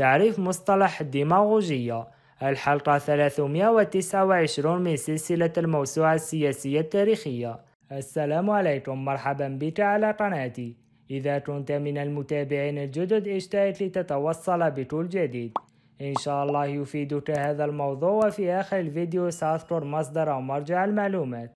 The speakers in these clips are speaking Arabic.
تعريف مصطلح الديماغوجية الحلقة 329 من سلسلة الموسوعة السياسية التاريخية السلام عليكم مرحبا بك على قناتي إذا كنت من المتابعين الجدد اجتهد لتتوصل بكل جديد إن شاء الله يفيدك هذا الموضوع وفي آخر الفيديو سأذكر مصدر أو مرجع المعلومات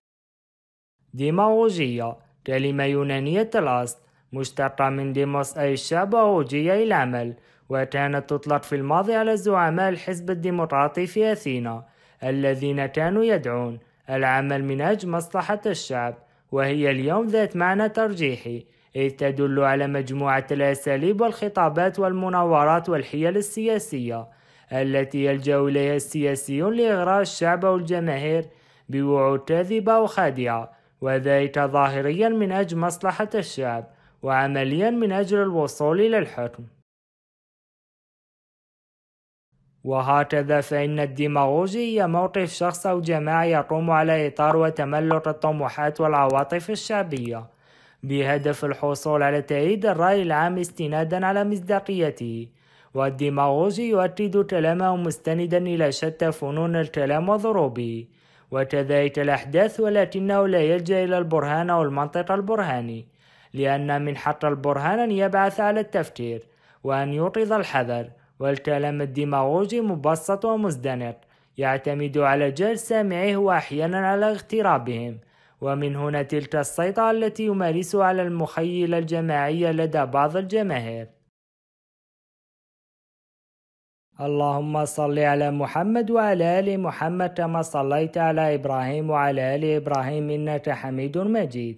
ديماغوجية كلمة يونانية الأصل مشتقة من ديموس أي الشعب وغوجية العمل وكانت تطلق في الماضي على زعماء الحزب الديمقراطي في أثينا الذين كانوا يدعون العمل من أجل مصلحة الشعب وهي اليوم ذات معنى ترجيحي إذ تدل على مجموعة الأساليب والخطابات والمناورات والحيل السياسية التي يلجأ إليها السياسيون لإغراء الشعب أو الجماهير بوعود كاذبة أو خادعة وذلك ظاهريا من أجل مصلحة الشعب وعمليا من أجل الوصول إلى الحكم وهكذا فإن الديماغوجي هي موقف شخص أو جماعة يقوم على إطار وتملق الطموحات والعواطف الشعبية بهدف الحصول على تأييد الرأي العام استنادا على مصداقيته والديماغوجي يؤكد كلامه مستندا إلى شتى فنون الكلام وضروبه وكذلك الأحداث ولكنه لا يلجأ إلى البرهان أو المنطق البرهاني لأن من حق البرهان أن يبعث على التفكير وأن يوقظ الحذر والكلام الديماغوجي مبسط ومزدنق يعتمد على جلد سامعيه وأحيانا على اغترابهم ومن هنا تلك السيطرة التي يمارسها على المخيلة الجماعية لدى بعض الجماهير اللهم صل على محمد وعلى آل محمد كما صليت على إبراهيم وعلى آل إبراهيم إنك حميد مجيد